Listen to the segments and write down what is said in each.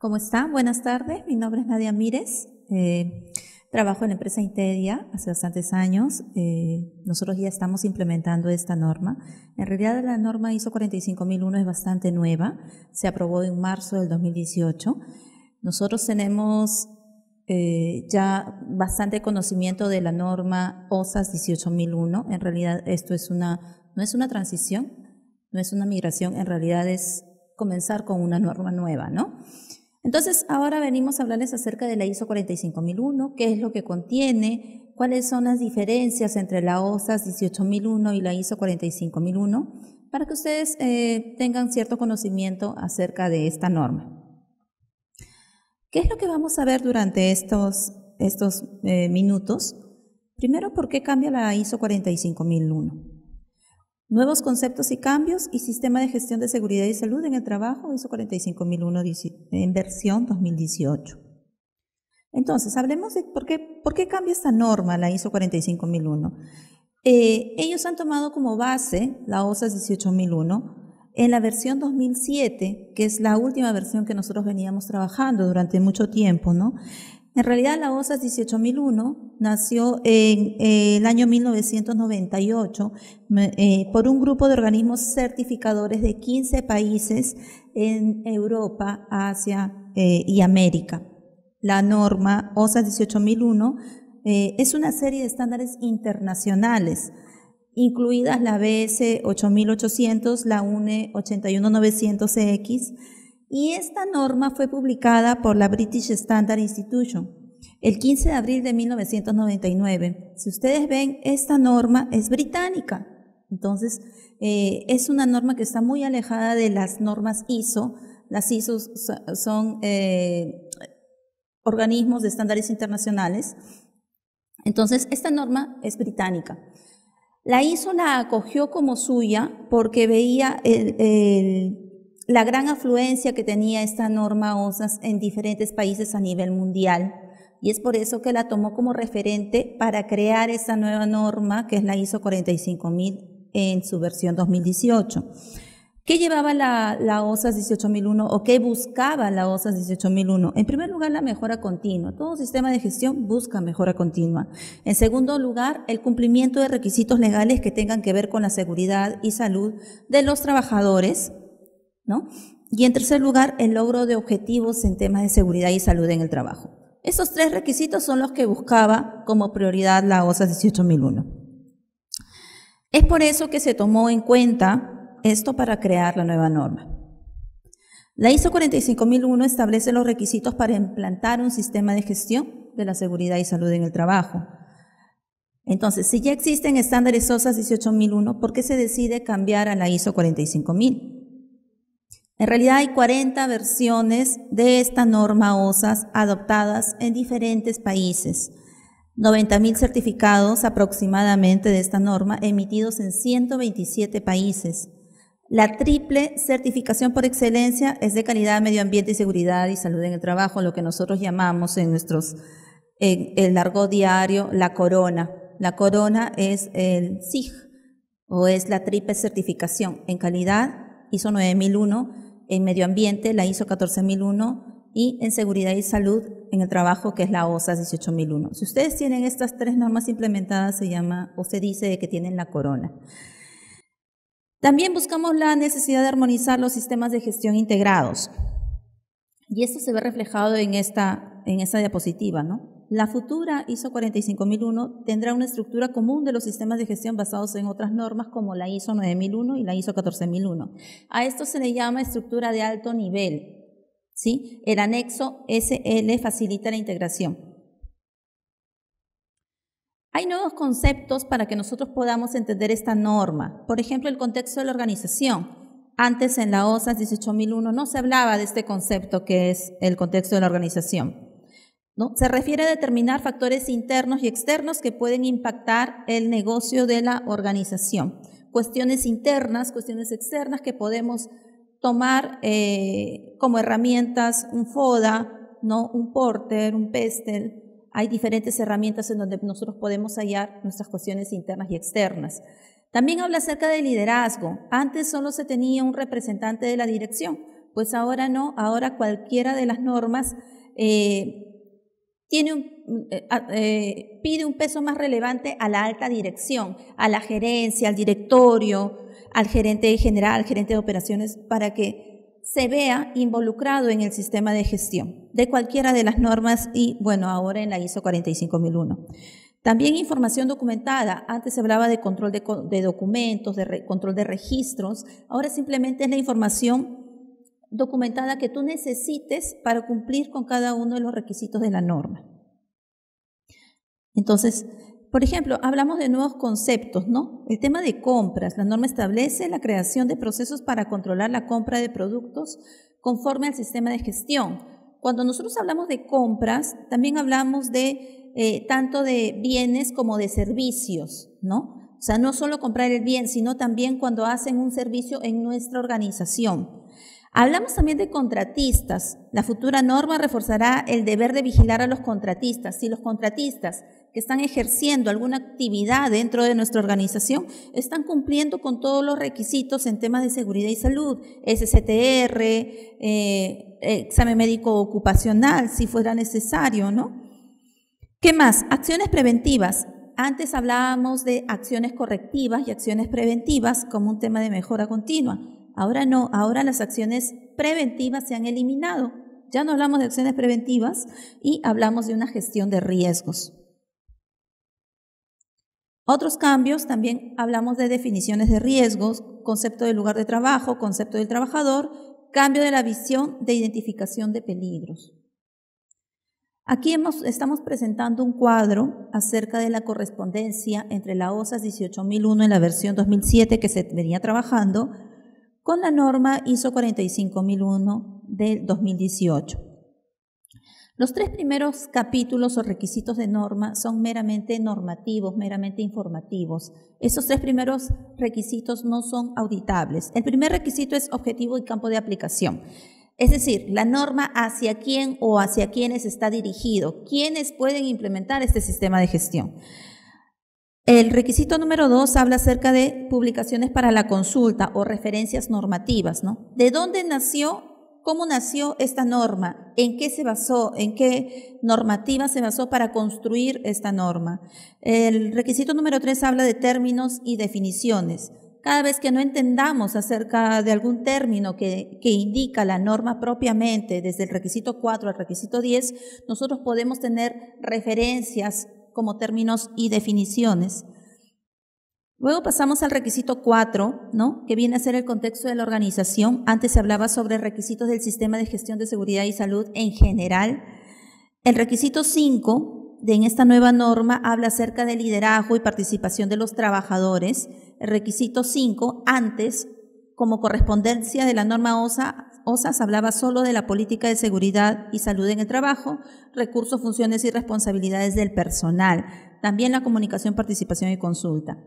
¿Cómo están? Buenas tardes. Mi nombre es Nadia Mírez. Eh, trabajo en la empresa Interia hace bastantes años. Eh, nosotros ya estamos implementando esta norma. En realidad la norma ISO 45001 es bastante nueva. Se aprobó en marzo del 2018. Nosotros tenemos eh, ya bastante conocimiento de la norma OSAS 18001. En realidad esto es una, no es una transición, no es una migración, en realidad es comenzar con una norma nueva, ¿no? Entonces, ahora venimos a hablarles acerca de la ISO 45001, qué es lo que contiene, cuáles son las diferencias entre la OSAS 18001 y la ISO 45001, para que ustedes eh, tengan cierto conocimiento acerca de esta norma. ¿Qué es lo que vamos a ver durante estos, eh, minutos? Primero, ¿por qué cambia la ISO 45001? Nuevos conceptos y cambios y sistema de gestión de seguridad y salud en el trabajo, ISO 45001 en versión 2018. Entonces, hablemos de por qué, cambia esta norma, la ISO 45001. Eh, ellos han tomado como base la OSAS 18001 en la versión 2007, que es la última versión que nosotros veníamos trabajando durante mucho tiempo, ¿no? En realidad la OSAS 18001 nació en eh, el año 1998 eh, por un grupo de organismos certificadores de 15 países en Europa, Asia eh, y América. La norma OSAS 18001 es una serie de estándares internacionales incluidas la BS 8800, la UNE 81900X, y esta norma fue publicada por la British Standard Institution el 15 de abril de 1999. Si ustedes ven, esta norma es británica. Entonces, eh, es una norma que está muy alejada de las normas ISO. Las ISO son eh, organismos de estándares internacionales. Entonces, esta norma es británica. La ISO la acogió como suya porque veía el la gran afluencia que tenía esta norma OSAS en diferentes países a nivel mundial. Y es por eso que la tomó como referente para crear esta nueva norma, que es la ISO 45000 en su versión 2018. ¿Qué llevaba la, la OSAS 18001 o qué buscaba la OSAS 18001? En primer lugar, la mejora continua. Todo sistema de gestión busca mejora continua. En segundo lugar, el cumplimiento de requisitos legales que tengan que ver con la seguridad y salud de los trabajadores y en tercer lugar, el logro de objetivos en temas de seguridad y salud en el trabajo. Esos tres requisitos son los que buscaba como prioridad la OSA 18001. Es por eso que se tomó en cuenta esto para crear la nueva norma. La ISO 45001 establece los requisitos para implantar un sistema de gestión de la seguridad y salud en el trabajo. Entonces, si ya existen estándares OSA 18001, ¿por qué se decide cambiar a la ISO 45000? En realidad hay 40 versiones de esta norma OSAS adoptadas en diferentes países. 90.000 certificados aproximadamente de esta norma emitidos en 127 países. La triple certificación por excelencia es de calidad, medio ambiente y seguridad y salud en el trabajo, lo que nosotros llamamos en nuestros en el largo diario la corona. La corona es el SIG o es la triple certificación en calidad ISO 9001 en medio ambiente, la ISO 14001, y en seguridad y salud en el trabajo, que es la OSA 18001. Si ustedes tienen estas tres normas implementadas, se llama o se dice que tienen la corona. También buscamos la necesidad de armonizar los sistemas de gestión integrados. Y esto se ve reflejado en esta, en esta diapositiva, ¿no? La futura ISO 45001 tendrá una estructura común de los sistemas de gestión basados en otras normas como la ISO 9001 y la ISO 14001. A esto se le llama estructura de alto nivel. El anexo SL facilita la integración. Hay nuevos conceptos para que nosotros podamos entender esta norma. Por ejemplo, el contexto de la organización. Antes en la OSAS 18001 no se hablaba de este concepto que es el contexto de la organización. Se refiere a determinar factores internos y externos que pueden impactar el negocio de la organización. Cuestiones internas, cuestiones externas que podemos tomar eh, como herramientas un FODA, ¿no? un Porter, un PESTEL. Hay diferentes herramientas en donde nosotros podemos hallar nuestras cuestiones internas y externas. También habla acerca de liderazgo. Antes solo se tenía un representante de la dirección, pues ahora no, ahora cualquiera de las normas eh, eh, ah, eh, pide un peso más relevante a la alta dirección, a la gerencia, al directorio, al gerente general, al gerente de operaciones, para que se vea involucrado en el sistema de gestión de cualquiera de las normas y, bueno, ahora en la ISO 45001. También información documentada. Antes se hablaba de control de, documentos, de control de registros. Ahora simplemente es la información documentada que tú necesites para cumplir con cada uno de los requisitos de la norma. Entonces, por ejemplo, hablamos de nuevos conceptos, ¿no? El tema de compras. La norma establece la creación de procesos para controlar la compra de productos conforme al sistema de gestión. Cuando nosotros hablamos de compras, también hablamos de eh, tanto de bienes como de servicios, ¿no? O sea, no solo comprar el bien, sino también cuando hacen un servicio en nuestra organización. Hablamos también de contratistas. La futura norma reforzará el deber de vigilar a los contratistas. Si los contratistas que están ejerciendo alguna actividad dentro de nuestra organización están cumpliendo con todos los requisitos en temas de seguridad y salud, SCTR, eh, examen médico ocupacional, si fuera necesario, ¿no? ¿Qué más? Acciones preventivas. Antes hablábamos de acciones correctivas y acciones preventivas como un tema de mejora continua. Ahora no, ahora las acciones preventivas se han eliminado. Ya no hablamos de acciones preventivas y hablamos de una gestión de riesgos. Otros cambios, también hablamos de definiciones de riesgos, concepto del lugar de trabajo, concepto del trabajador, cambio de la visión de identificación de peligros. Aquí estamos presentando un cuadro acerca de la correspondencia entre la OSAS 18001 en la versión 2007 que se venía trabajando con la norma ISO 45001 del 2018. Los tres primeros capítulos o requisitos de norma son meramente normativos, meramente informativos. Esos tres primeros requisitos no son auditables. El primer requisito es objetivo y campo de aplicación. Es decir, la norma hacia quién o hacia quiénes está dirigido, quiénes pueden implementar este sistema de gestión. El requisito número dos habla acerca de publicaciones para la consulta o referencias normativas, ¿no? ¿De dónde nació, cómo nació esta norma? ¿En qué se basó? ¿En qué normativa se basó para construir esta norma? El requisito número tres habla de términos y definiciones. Cada vez que no entendamos acerca de algún término que, que, indica la norma propiamente, desde el requisito 4 al requisito 10, nosotros podemos tener referencias como términos y definiciones. Luego pasamos al requisito 4, ¿no? que viene a ser el contexto de la organización. Antes se hablaba sobre requisitos del sistema de gestión de seguridad y salud en general. El requisito 5 de en esta nueva norma habla acerca del liderazgo y participación de los trabajadores. El requisito 5, antes, como correspondencia de la norma OSA, OSAS hablaba solo de la política de seguridad y salud en el trabajo, recursos, funciones y responsabilidades del personal, también la comunicación, participación y consulta.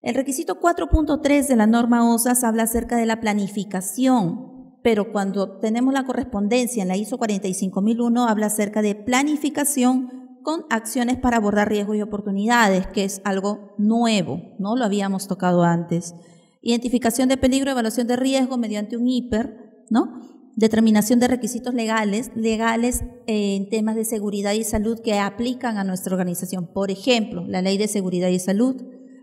El requisito 4.3 de la norma OSAS habla acerca de la planificación, pero cuando tenemos la correspondencia en la ISO 45001 habla acerca de planificación con acciones para abordar riesgos y oportunidades, que es algo nuevo, no lo habíamos tocado antes identificación de peligro, evaluación de riesgo mediante un hiper, ¿no? Determinación de requisitos legales, legales eh, en temas de seguridad y salud que aplican a nuestra organización. Por ejemplo, la Ley de Seguridad y Salud,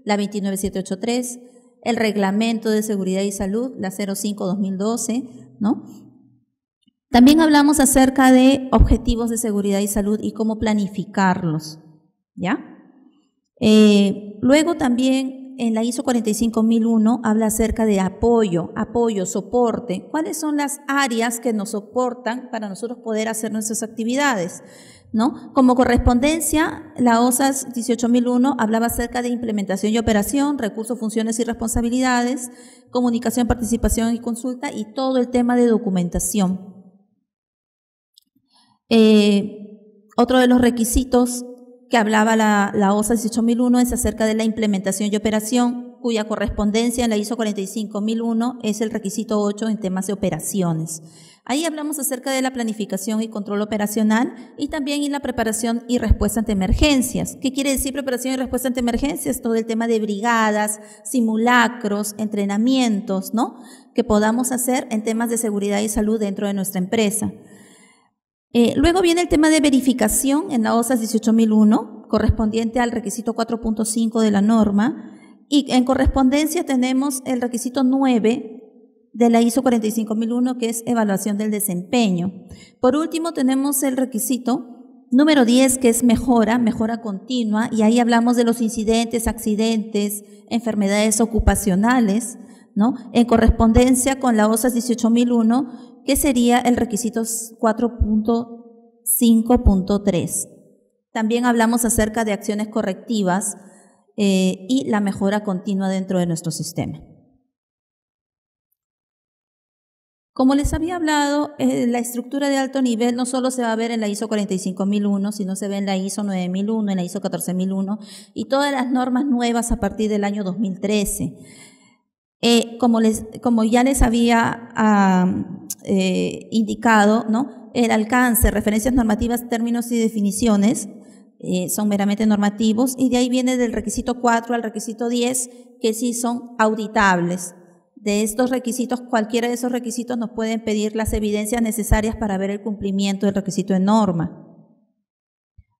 la 29783, el Reglamento de Seguridad y Salud, la 05-2012, ¿no? También hablamos acerca de objetivos de seguridad y salud y cómo planificarlos, ¿ya? Eh, luego también en la ISO 45001 habla acerca de apoyo, apoyo, soporte. ¿Cuáles son las áreas que nos soportan para nosotros poder hacer nuestras actividades? ¿No? Como correspondencia, la OSAS 18001 hablaba acerca de implementación y operación, recursos, funciones y responsabilidades, comunicación, participación y consulta y todo el tema de documentación. Eh, otro de los requisitos que hablaba la, la OSA 18001 es acerca de la implementación y operación, cuya correspondencia en la ISO 45001 es el requisito 8 en temas de operaciones. Ahí hablamos acerca de la planificación y control operacional y también en la preparación y respuesta ante emergencias. ¿Qué quiere decir preparación y respuesta ante emergencias? Todo el tema de brigadas, simulacros, entrenamientos, ¿no? Que podamos hacer en temas de seguridad y salud dentro de nuestra empresa. Eh, luego viene el tema de verificación en la OSA 18001, correspondiente al requisito 4.5 de la norma, y en correspondencia tenemos el requisito 9 de la ISO 45001, que es evaluación del desempeño. Por último, tenemos el requisito número 10, que es mejora, mejora continua, y ahí hablamos de los incidentes, accidentes, enfermedades ocupacionales, ¿no? En correspondencia con la OSA 18001, que sería el requisito 4.5.3. También hablamos acerca de acciones correctivas eh, y la mejora continua dentro de nuestro sistema. Como les había hablado, eh, la estructura de alto nivel no solo se va a ver en la ISO 45001, sino se ve en la ISO 9001, en la ISO 14001 y todas las normas nuevas a partir del año 2013. Eh, como, les, como ya les había eh, indicado, ¿no? El alcance, referencias normativas, términos y definiciones eh, son meramente normativos y de ahí viene del requisito 4 al requisito 10 que sí son auditables. De estos requisitos, cualquiera de esos requisitos nos pueden pedir las evidencias necesarias para ver el cumplimiento del requisito de norma.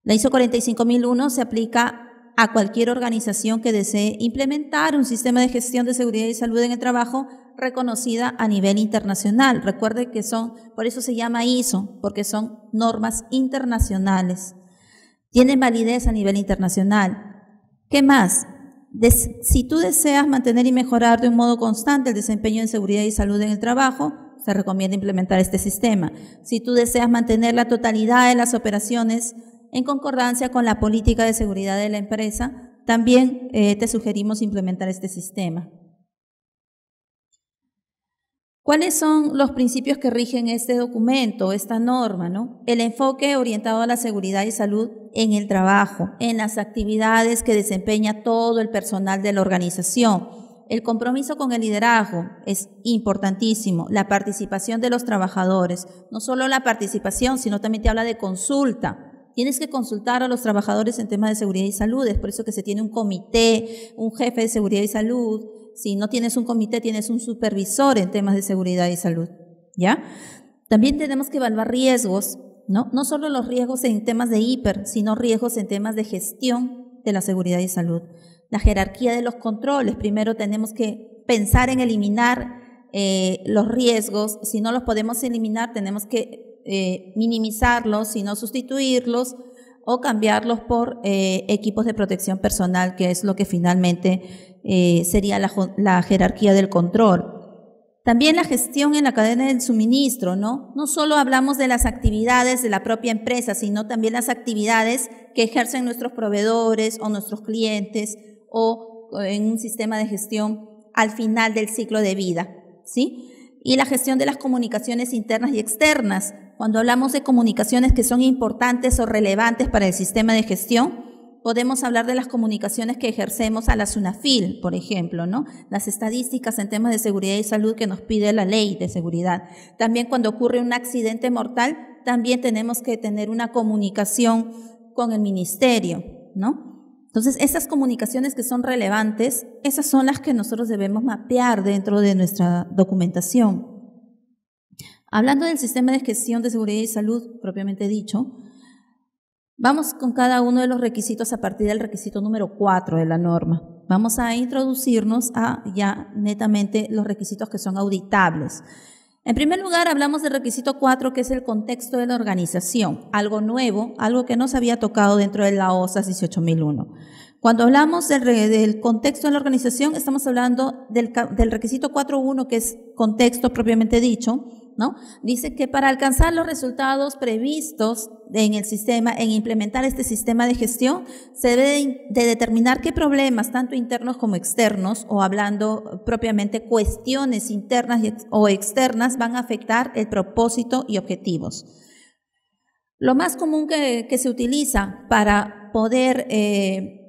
La ISO 45001 se aplica a cualquier organización que desee implementar un sistema de gestión de seguridad y salud en el trabajo reconocida a nivel internacional. Recuerde que son, por eso se llama ISO, porque son normas internacionales. Tienen validez a nivel internacional. ¿Qué más? si tú deseas mantener y mejorar de un modo constante el desempeño en seguridad y salud en el trabajo, se recomienda implementar este sistema. Si tú deseas mantener la totalidad de las operaciones en concordancia con la política de seguridad de la empresa, también eh, te sugerimos implementar este sistema. ¿Cuáles son los principios que rigen este documento, esta norma? ¿no? El enfoque orientado a la seguridad y salud en el trabajo, en las actividades que desempeña todo el personal de la organización. El compromiso con el liderazgo es importantísimo, la participación de los trabajadores, no solo la participación, sino también te habla de consulta, tienes que consultar a los trabajadores en temas de seguridad y salud, es por eso que se tiene un comité, un jefe de seguridad y salud, si no tienes un comité, tienes un supervisor en temas de seguridad y salud, ¿ya? También tenemos que evaluar riesgos, ¿no? No solo los riesgos en temas de hiper, sino riesgos en temas de gestión de la seguridad y salud. La jerarquía de los controles, primero tenemos que pensar en eliminar eh, los riesgos, si no los podemos eliminar, tenemos que eh, minimizarlos, si no sustituirlos, o cambiarlos por eh, equipos de protección personal, que es lo que finalmente eh, sería la, la, jerarquía del control. También la gestión en la cadena del suministro, ¿no? No solo hablamos de las actividades de la propia empresa, sino también las actividades que ejercen nuestros proveedores o nuestros clientes o en un sistema de gestión al final del ciclo de vida, ¿sí? Y la gestión de las comunicaciones internas y externas. Cuando hablamos de comunicaciones que son importantes o relevantes para el sistema de gestión, podemos hablar de las comunicaciones que ejercemos a la SUNAFIL, por ejemplo, ¿no? Las estadísticas en temas de seguridad y salud que nos pide la ley de seguridad. También cuando ocurre un accidente mortal, también tenemos que tener una comunicación con el ministerio, ¿no? Entonces, esas comunicaciones que son relevantes, esas son las que nosotros debemos mapear dentro de nuestra documentación. Hablando del sistema de gestión de seguridad y salud propiamente dicho, Vamos con cada uno de los requisitos a partir del requisito número 4 de la norma. Vamos a introducirnos a ya netamente los requisitos que son auditables. En primer lugar, hablamos del requisito 4, que es el contexto de la organización, algo nuevo, algo que no se había tocado dentro de la OSA 18001. Cuando hablamos del, contexto de la organización, estamos hablando del, del requisito 4.1, que es contexto propiamente dicho, Dice que para alcanzar los resultados previstos en el sistema, en implementar este sistema de gestión, se debe de determinar qué problemas, tanto internos como externos, o hablando propiamente cuestiones internas o externas, van a afectar el propósito y objetivos. Lo más común que, se utiliza para poder eh,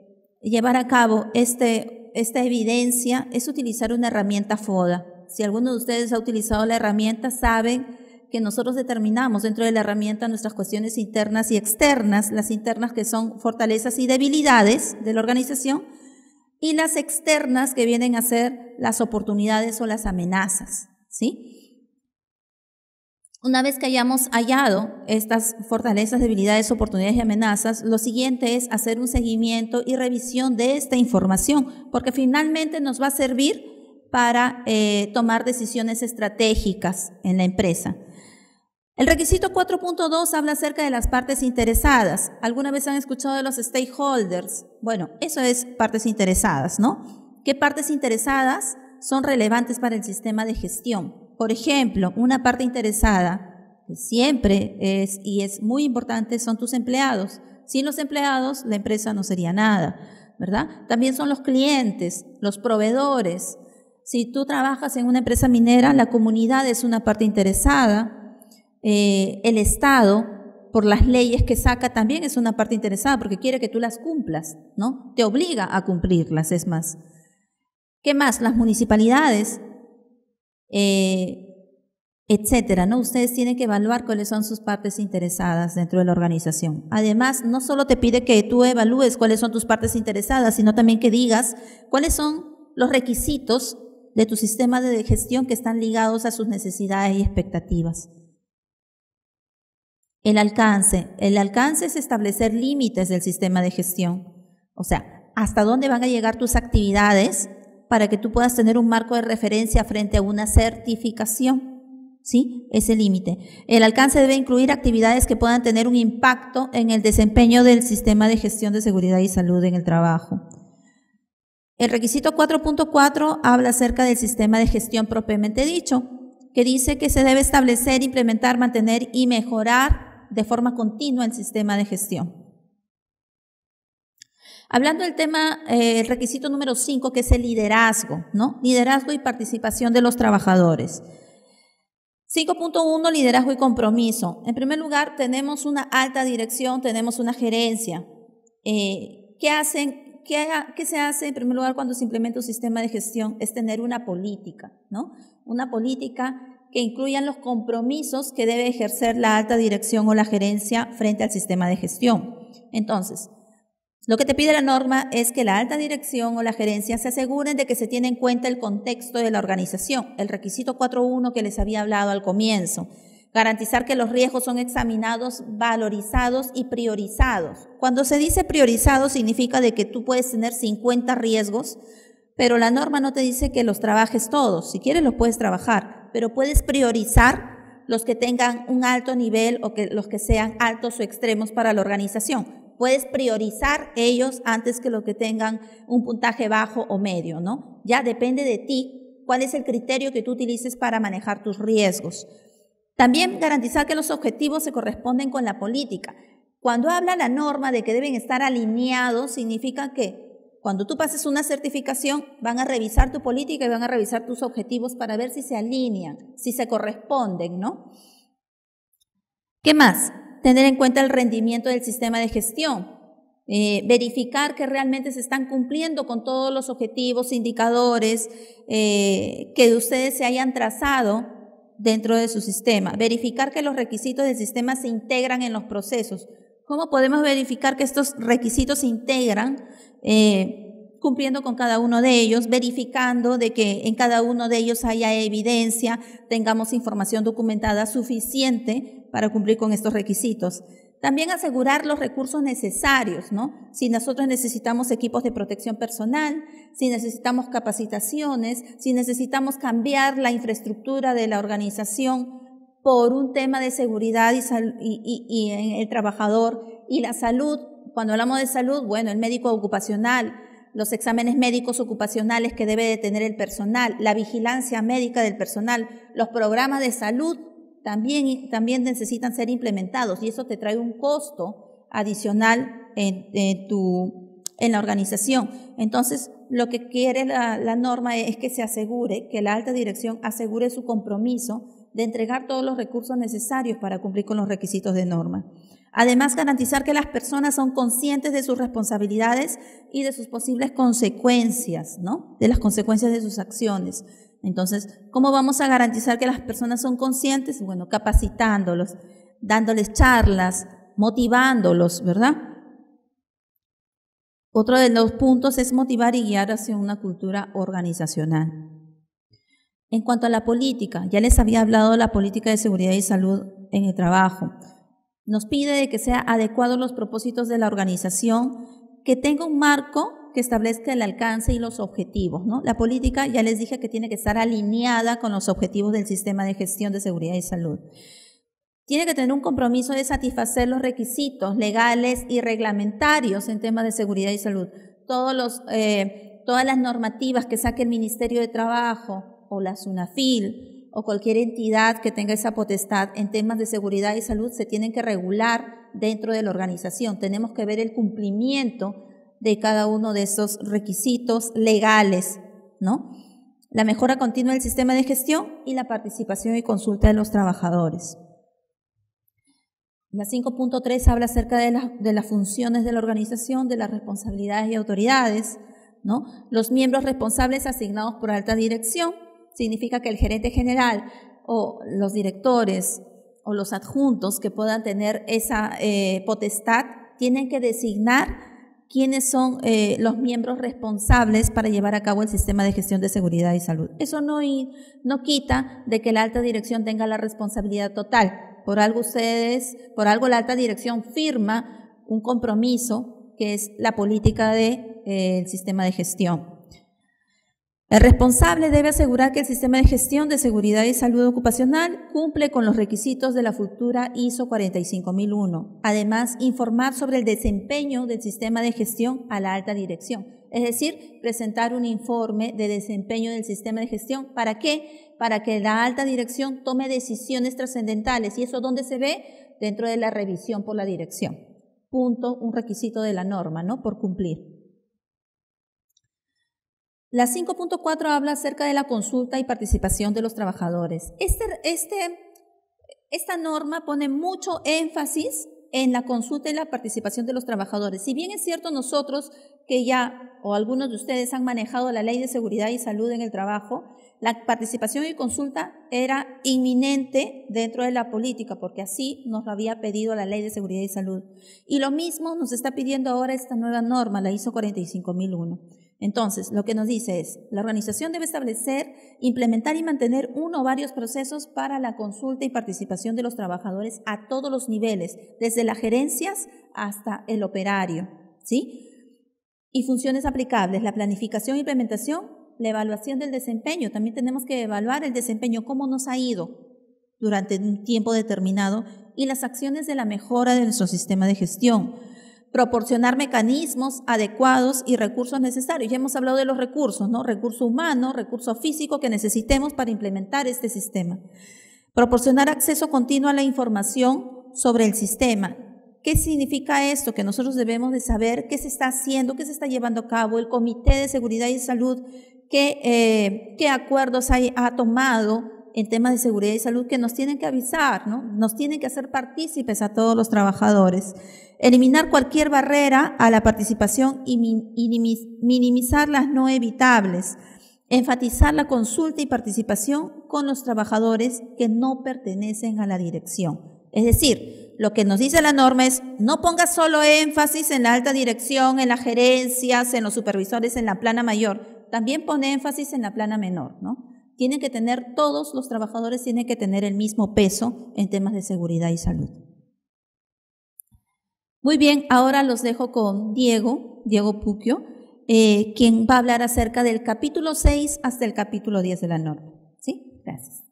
llevar a cabo este, esta evidencia es utilizar una herramienta FODA. Si alguno de ustedes ha utilizado la herramienta, saben que nosotros determinamos dentro de la herramienta nuestras cuestiones internas y externas, las internas que son fortalezas y debilidades de la organización y las externas que vienen a ser las oportunidades o las amenazas, ¿sí? Una vez que hayamos hallado estas fortalezas, debilidades, oportunidades y amenazas, lo siguiente es hacer un seguimiento y revisión de esta información, porque finalmente nos va a servir para eh, tomar decisiones estratégicas en la empresa. El requisito 4.2 habla acerca de las partes interesadas. ¿Alguna vez han escuchado de los stakeholders? Bueno, eso es partes interesadas, ¿no? ¿Qué partes interesadas son relevantes para el sistema de gestión? Por ejemplo, una parte interesada que siempre es y es muy importante son tus empleados. Sin los empleados, la empresa no sería nada, ¿verdad? También son los clientes, los proveedores, si tú trabajas en una empresa minera, la comunidad es una parte interesada, eh, el Estado, por las leyes que saca, también es una parte interesada porque quiere que tú las cumplas, ¿no? Te obliga a cumplirlas, es más. ¿Qué más? Las municipalidades, eh, etcétera, ¿no? Ustedes tienen que evaluar cuáles son sus partes interesadas dentro de la organización. Además, no solo te pide que tú evalúes cuáles son tus partes interesadas, sino también que digas cuáles son los requisitos de tu sistema de gestión que están ligados a sus necesidades y expectativas. El alcance. El alcance es establecer límites del sistema de gestión. O sea, hasta dónde van a llegar tus actividades para que tú puedas tener un marco de referencia frente a una certificación. ¿Sí? Ese límite. El alcance debe incluir actividades que puedan tener un impacto en el desempeño del sistema de gestión de seguridad y salud en el trabajo. El requisito 4.4 habla acerca del sistema de gestión propiamente dicho, que dice que se debe establecer, implementar, mantener y mejorar de forma continua el sistema de gestión. Hablando del tema, eh, el requisito número 5, que es el liderazgo, ¿no? Liderazgo y participación de los trabajadores. 5.1, liderazgo y compromiso. En primer lugar, tenemos una alta dirección, tenemos una gerencia. Eh, ¿Qué hacen ¿qué, se hace en primer lugar cuando se implementa un sistema de gestión? Es tener una política, ¿no? Una política que incluya los compromisos que debe ejercer la alta dirección o la gerencia frente al sistema de gestión. Entonces, lo que te pide la norma es que la alta dirección o la gerencia se aseguren de que se tiene en cuenta el contexto de la organización, el requisito 4.1 que les había hablado al comienzo, Garantizar que los riesgos son examinados, valorizados y priorizados. Cuando se dice priorizado significa de que tú puedes tener 50 riesgos, pero la norma no te dice que los trabajes todos. Si quieres los puedes trabajar, pero puedes priorizar los que tengan un alto nivel o que los que sean altos o extremos para la organización. Puedes priorizar ellos antes que los que tengan un puntaje bajo o medio, ¿no? Ya depende de ti cuál es el criterio que tú utilices para manejar tus riesgos. También garantizar que los objetivos se corresponden con la política. Cuando habla la norma de que deben estar alineados, significa que cuando tú pases una certificación, van a revisar tu política y van a revisar tus objetivos para ver si se alinean, si se corresponden, ¿no? ¿Qué más? Tener en cuenta el rendimiento del sistema de gestión. Eh, verificar que realmente se están cumpliendo con todos los objetivos, indicadores eh, que ustedes se hayan trazado dentro de su sistema, verificar que los requisitos del sistema se integran en los procesos. ¿Cómo podemos verificar que estos requisitos se integran? Eh, cumpliendo con cada uno de ellos, verificando de que en cada uno de ellos haya evidencia, tengamos información documentada suficiente para cumplir con estos requisitos. También asegurar los recursos necesarios, ¿no? Si nosotros necesitamos equipos de protección personal, si necesitamos capacitaciones, si necesitamos cambiar la infraestructura de la organización por un tema de seguridad y, el trabajador y la salud. Cuando hablamos de salud, bueno, el médico ocupacional, los exámenes médicos ocupacionales que debe de tener el personal, la vigilancia médica del personal, los programas de salud también, también necesitan ser implementados y eso te trae un costo adicional en, la organización. Entonces, lo que quiere la, la norma es que se asegure, que la alta dirección asegure su compromiso de entregar todos los recursos necesarios para cumplir con los requisitos de norma. Además, garantizar que las personas son conscientes de sus responsabilidades y de sus posibles consecuencias, ¿no? De las consecuencias de sus acciones. Entonces, ¿cómo vamos a garantizar que las personas son conscientes? Bueno, capacitándolos, dándoles charlas, motivándolos, ¿verdad? Otro de los puntos es motivar y guiar hacia una cultura organizacional. En cuanto a la política, ya les había hablado de la política de seguridad y salud en el trabajo. Nos pide que sea adecuados los propósitos de la organización, que tenga un marco que establezca el alcance y los objetivos. La política, ya les dije que tiene que estar alineada con los objetivos del sistema de gestión de seguridad y salud. Tiene que tener un compromiso de satisfacer los requisitos legales y reglamentarios en temas de seguridad y salud. Todos los, eh, todas las normativas que saque el Ministerio de Trabajo o la SUNAFIL o cualquier entidad que tenga esa potestad en temas de seguridad y salud se tienen que regular dentro de la organización. Tenemos que ver el cumplimiento de cada uno de esos requisitos legales, ¿no? La mejora continua del sistema de gestión y la participación y consulta de los trabajadores. La 5.3 habla acerca de, las funciones de la organización, de las responsabilidades y autoridades, ¿no? Los miembros responsables asignados por alta dirección significa que el gerente general o los directores o los adjuntos que puedan tener esa eh, potestad tienen que designar quiénes son eh, los miembros responsables para llevar a cabo el sistema de gestión de seguridad y salud. Eso no, quita de que la alta dirección tenga la responsabilidad total. Por algo ustedes, por algo la alta dirección firma un compromiso que es la política del de, eh, sistema de gestión. El responsable debe asegurar que el sistema de gestión de seguridad y salud ocupacional cumple con los requisitos de la futura ISO 45001. Además, informar sobre el desempeño del sistema de gestión a la alta dirección. Es decir, presentar un informe de desempeño del sistema de gestión. ¿Para qué? Para que la alta dirección tome decisiones trascendentales. ¿Y eso dónde se ve? Dentro de la revisión por la dirección. Punto, un requisito de la norma, ¿no? Por cumplir. La 5.4 habla acerca de la consulta y participación de los trabajadores. Este, este, esta norma pone mucho énfasis en la consulta y la participación de los trabajadores. Si bien es cierto nosotros que ya o algunos de ustedes han manejado la ley de seguridad y salud en el trabajo, la participación y consulta era inminente dentro de la política, porque así nos lo había pedido la ley de seguridad y salud. Y lo mismo nos está pidiendo ahora esta nueva norma, la ISO 45001. Entonces, lo que nos dice es, la organización debe establecer, implementar y mantener uno o varios procesos para la consulta y participación de los trabajadores a todos los niveles, desde las gerencias hasta el operario, ¿sí? Y funciones aplicables, la planificación e implementación, la evaluación del desempeño. También tenemos que evaluar el desempeño, cómo nos ha ido durante un tiempo determinado y las acciones de la mejora de nuestro sistema de gestión proporcionar mecanismos adecuados y recursos necesarios. Ya hemos hablado de los recursos, ¿no? Recurso humano, recurso físico que necesitemos para implementar este sistema. Proporcionar acceso continuo a la información sobre el sistema. ¿Qué significa esto? Que nosotros debemos de saber qué se está haciendo, qué se está llevando a cabo, el Comité de Seguridad y Salud, qué, eh, qué acuerdos ha tomado, en temas de seguridad y salud que nos tienen que avisar, ¿no? Nos tienen que hacer partícipes a todos los trabajadores. Eliminar cualquier barrera a la participación y minimizar las no evitables. Enfatizar la consulta y participación con los trabajadores que no pertenecen a la dirección. Es decir, lo que nos dice la norma es no ponga solo énfasis en la alta dirección, en las gerencias, en los supervisores, en la plana mayor. También pone énfasis en la plana menor, ¿no? tienen que tener, todos los trabajadores tienen que tener el mismo peso en temas de seguridad y salud. Muy bien, ahora los dejo con Diego, Diego Puquio, eh, quien va a hablar acerca del capítulo 6 hasta el capítulo 10 de la norma. ¿Sí? Gracias.